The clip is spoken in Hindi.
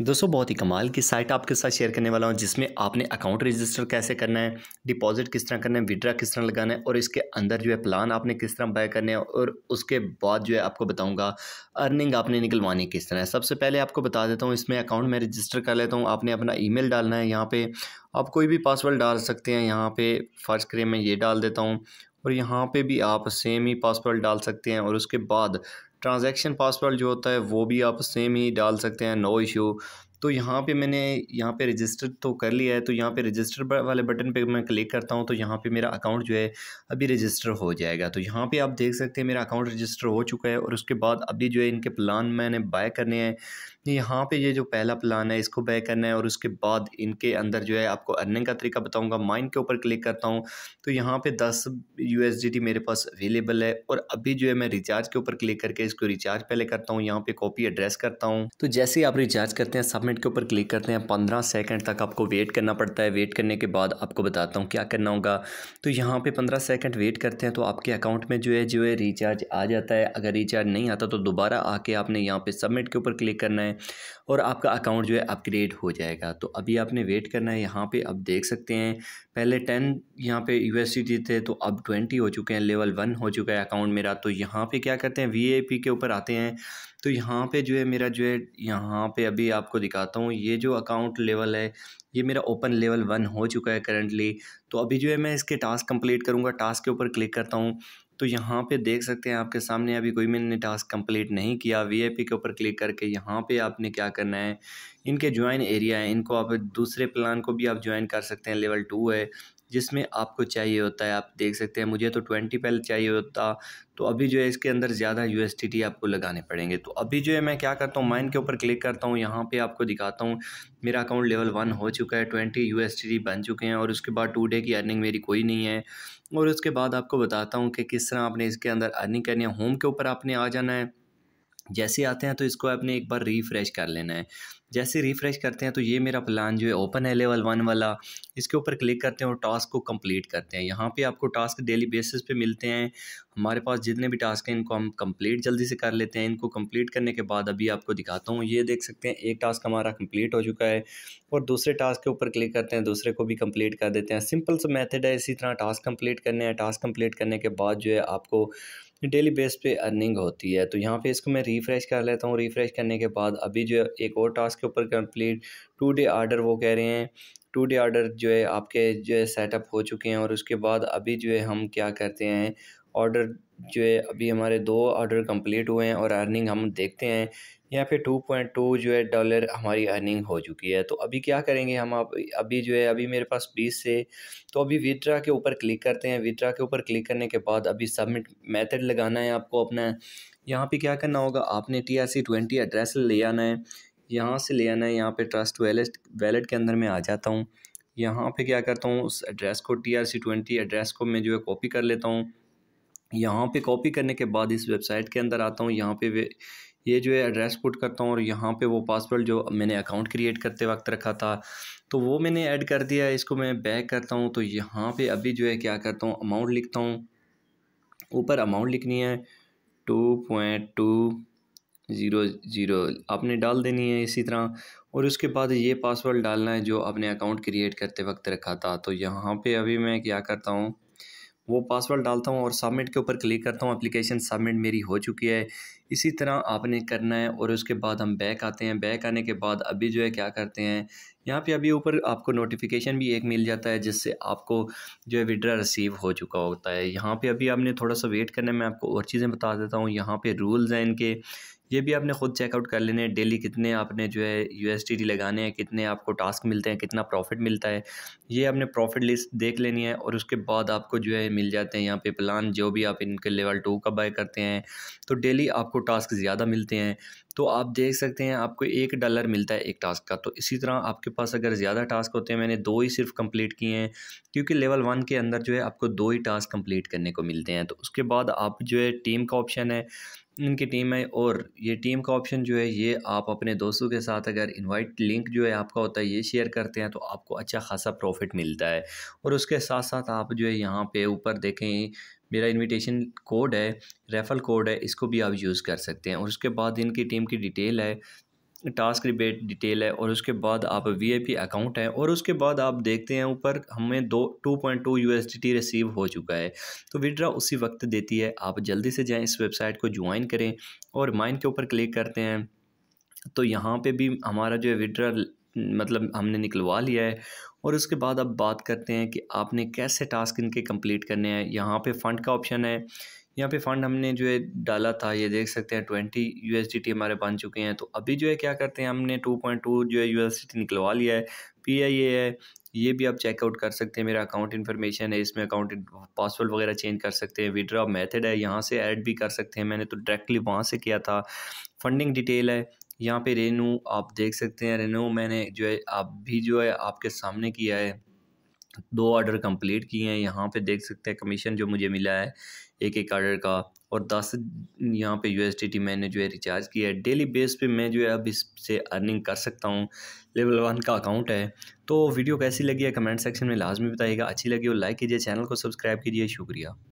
दोस्तों बहुत ही कमाल की साइट आपके साथ शेयर करने वाला हूँ जिसमें आपने अकाउंट रजिस्टर कैसे करना है डिपॉजिट किस तरह करना है विड्रा किस तरह लगाना है और इसके अंदर जो है प्लान आपने किस तरह बाय करने हैं और उसके बाद जो है आपको बताऊंगा अर्निंग आपने निकलवानी किस तरह है सबसे पहले आपको बता देता हूँ इसमें अकाउंट में रजिस्टर कर लेता हूँ आपने अपना ई डालना है यहाँ पर आप कोई भी पासवर्ड डाल सकते हैं यहाँ पर फर्स्ट करें मैं ये डाल देता हूँ और यहाँ पे भी आप सेम ही पासवर्ड डाल सकते हैं और उसके बाद ट्रांजैक्शन पासवर्ड जो होता है वो भी आप सेम ही डाल सकते हैं नो इशू तो यहाँ पे मैंने यहाँ पे रजिस्टर तो कर लिया है तो यहाँ पे रजिस्टर वाले बटन पे मैं क्लिक करता हूँ तो यहाँ पे मेरा अकाउंट जो है अभी रजिस्टर हो जाएगा तो यहाँ पे आप देख सकते हैं मेरा अकाउंट रजिस्टर हो चुका है और उसके बाद अभी जो है इनके प्लान मैंने बाय करने हैं यहाँ पे ये जो पहला प्लान है इसको बे करना है और उसके बाद इनके अंदर जो है आपको अर्निंग का तरीका बताऊँगा माइन के ऊपर क्लिक करता हूँ तो यहाँ पे दस यू मेरे पास अवेलेबल है और अभी जो है मैं रिचार्ज के ऊपर क्लिक करके इसको रिचार्ज पहले करता हूँ यहाँ पे कॉपी एड्रेस करता हूँ तो जैसे ही आप रिचार्ज करते हैं सबमिट के ऊपर क्लिक करते हैं पंद्रह सेकेंड तक आपको वेट करना पड़ता है वेट करने के बाद आपको बताता हूँ क्या करना होगा तो यहाँ पर पंद्रह सेकेंड वेट करते हैं तो आपके अकाउंट में जो है जो है रिचार्ज आ जाता है अगर रिचार्ज नहीं आता तो दोबारा आके आपने यहाँ पर सबमिट के ऊपर क्लिक करना है और आपका अकाउंट जो है अपग्रेड हो जाएगा तो अभी आपने वेट करना है यहाँ पे आप देख सकते हैं पहले टेन यहाँ पे यू थे तो अब ट्वेंटी हो चुके हैं लेवल वन हो चुका है अकाउंट मेरा तो यहाँ पे क्या करते हैं वी के ऊपर आते हैं तो यहाँ पे जो है मेरा जो है यहाँ पे अभी आपको दिखाता हूँ ये जो अकाउंट लेवल है ये मेरा ओपन लेवल वन हो चुका है करंटली तो अभी जो है मैं इसके टास्क कंप्लीट करूँगा टास्क के ऊपर क्लिक करता हूँ तो यहाँ पे देख सकते हैं आपके सामने अभी कोई मैंने टास्क कंप्लीट नहीं किया वीआईपी के ऊपर क्लिक करके यहाँ पे आपने क्या करना है इनके ज्वाइन एरिया है इनको आप दूसरे प्लान को भी आप ज्वाइन कर सकते हैं लेवल टू है जिसमें आपको चाहिए होता है आप देख सकते हैं मुझे तो ट्वेंटी पेल चाहिए होता तो अभी जो है इसके अंदर ज़्यादा यू आपको लगाने पड़ेंगे तो अभी जो है मैं क्या करता हूँ माइन के ऊपर क्लिक करता हूँ यहाँ पे आपको दिखाता हूँ मेरा अकाउंट लेवल वन हो चुका है ट्वेंटी यू बन चुके हैं और उसके बाद टू डे की अर्निंग मेरी कोई नहीं है और उसके बाद आपको बताता हूँ कि किस तरह आपने इसके अंदर अर्निंग करनी है होम के ऊपर आपने आ जाना है जैसे आते हैं तो इसको आपने एक बार रिफ़्रेश कर लेना है जैसे रिफ़्रेश करते हैं तो ये मेरा प्लान जो है ओपन है लेवल वन वाला इसके ऊपर क्लिक करते हैं और टास्क को कंप्लीट करते हैं यहाँ पे आपको टास्क डेली बेसिस पे मिलते हैं हमारे पास जितने भी टास्क हैं इनको हम कंप्लीट जल्दी से कर लेते हैं इनको कंप्लीट करने के बाद अभी आपको दिखाता हूँ ये देख सकते हैं एक टास्क हमारा कंप्लीट हो चुका है और दूसरे टास्क के ऊपर क्लिक करते हैं दूसरे को भी कंप्लीट कर देते हैं सिंपल सा मैथड है इसी तरह टास्क कंप्लीट करने हैं टास्क कंप्लीट करने के बाद जो है आपको डेली बेस पे अर्निंग होती है तो यहाँ पे इसको मैं रिफ़्रेश कर लेता हूँ रिफ़्रेश करने के बाद अभी जो एक और टास्क के ऊपर कंप्लीट टू डे आर्डर वो कह रहे हैं टू डे आर्डर जो है आपके जो है सेटअप हो चुके हैं और उसके बाद अभी जो है हम क्या करते हैं ऑर्डर जो है अभी हमारे दो ऑर्डर कंप्लीट हुए हैं और अर्निंग हम देखते हैं यहाँ पे टू पॉइंट टू जो है डॉलर हमारी अर्निंग हो चुकी है तो अभी क्या करेंगे हम आप अभी जो है अभी मेरे पास बीस से तो अभी विड्रा के ऊपर क्लिक करते हैं विड्रा के ऊपर क्लिक करने के बाद अभी सबमिट मेथड लगाना है आपको अपना यहाँ पे क्या करना होगा आपने T R C twenty address ले आना है यहाँ से ले आना है यहाँ पर ट्रस्ट वैलेट वैलेट के अंदर मैं आ जाता हूँ यहाँ पर क्या करता हूँ उस एड्रेस को T R C twenty address को मैं जो है कॉपी कर लेता हूँ यहाँ पे कॉपी करने के बाद इस वेबसाइट के अंदर आता हूँ यहाँ पे वे ये जो है एड्रेस पुट करता हूँ और यहाँ पे वो पासवर्ड जो मैंने अकाउंट क्रिएट करते वक्त रखा था तो वो मैंने ऐड कर दिया इसको मैं बैक करता हूँ तो यहाँ पे अभी जो है क्या करता हूँ अमाउंट लिखता हूँ ऊपर अमाउंट लिखनी है two point two zero zero आपने डाल देनी है इसी तरह और उसके बाद ये पासवर्ड डालना है जो आपने अकाउंट क्रिएट करते वक्त रखा था तो यहाँ पर अभी मैं क्या करता हूँ वो पासवर्ड डालता हूँ और सबमिट के ऊपर क्लिक करता हूँ एप्लीकेशन सबमिट मेरी हो चुकी है इसी तरह आपने करना है और उसके बाद हम बैक आते हैं बैक आने के बाद अभी जो है क्या करते हैं यहाँ पे अभी ऊपर आपको नोटिफिकेशन भी एक मिल जाता है जिससे आपको जो है विड्रा रिसीव हो चुका होता है यहाँ पे अभी आपने थोड़ा सा वेट करना है मैं आपको और चीज़ें बता देता हूँ यहाँ पे रूल्स हैं इनके ये भी आपने ख़ुद चेकआउट कर लेने हैं डेली कितने आपने जो है यू लगाने हैं कितने आपको टास्क मिलते हैं कितना प्रॉफिट मिलता है ये आपने प्रॉफिट लिस्ट देख लेनी है और उसके बाद आपको जो है मिल जाते हैं यहाँ पे प्लान जो भी आप इनके लेवल टू का बाय करते हैं तो डेली आपको टास्क ज़्यादा मिलते हैं तो आप देख सकते हैं आपको एक डॉलर मिलता है एक टास्क का तो इसी तरह आपके पास अगर ज़्यादा टास्क होते हैं मैंने दो ही सिर्फ कंप्लीट किए हैं क्योंकि लेवल वन के अंदर जो है आपको दो ही टास्क कंप्लीट करने को मिलते हैं तो उसके बाद आप जो है टीम का ऑप्शन है इनकी टीम है और ये टीम का ऑप्शन जो है ये आप अपने दोस्तों के साथ अगर इनवाइट लिंक जो है आपका होता है ये शेयर करते हैं तो आपको अच्छा खासा प्रॉफिट मिलता है और उसके साथ साथ आप जो है यहाँ पे ऊपर देखें मेरा इनविटेशन कोड है रेफ़ल कोड है इसको भी आप यूज़ कर सकते हैं और उसके बाद इनकी टीम की डिटेल है टास्क रिबेट डिटेल है और उसके बाद आप वीआईपी अकाउंट है और उसके बाद आप देखते हैं ऊपर हमें दो टू पॉइंट टू यू रिसीव हो चुका है तो विड्रा उसी वक्त देती है आप जल्दी से जाएँ इस वेबसाइट को ज्वाइन करें और माइन के ऊपर क्लिक करते हैं तो यहाँ पे भी हमारा जो है विड्रा मतलब हमने निकलवा लिया है और उसके बाद अब बात करते हैं कि आपने कैसे टास्क इनके कंप्लीट करने हैं यहाँ पे फंड का ऑप्शन है यहाँ पे फंड हमने जो है डाला था ये देख सकते हैं ट्वेंटी यू हमारे बन चुके हैं तो अभी जो है क्या करते हैं हमने टू पॉइंट टू जो है यू निकलवा लिया है पी आई ए है ये भी आप चेकआउट कर सकते हैं मेरा अकाउंट इन्फॉर्मेशन है इसमें अकाउंट पासवर्ड वगैरह चेंज कर सकते हैं विड्रा मेथड है यहाँ से ऐड भी कर सकते हैं मैंने तो डायरेक्टली वहाँ से किया था फंडिंग डिटेल है यहाँ पे रेनू आप देख सकते हैं रेनू मैंने जो है आप भी जो है आपके सामने किया है दो ऑर्डर कंप्लीट किए हैं यहाँ पे देख सकते हैं कमीशन जो मुझे मिला है एक एक ऑर्डर का और दस यहाँ पे यू मैंने जो है रिचार्ज किया है डेली बेस पे मैं जो है अब इससे अर्निंग कर सकता हूँ लेवल वन का अकाउंट है तो वीडियो कैसी लगी है कमेंट सेक्शन में लाजमी बताइएगा अच्छी लगी हो लाइक कीजिए चैनल को सब्सक्राइब कीजिए शुक्रिया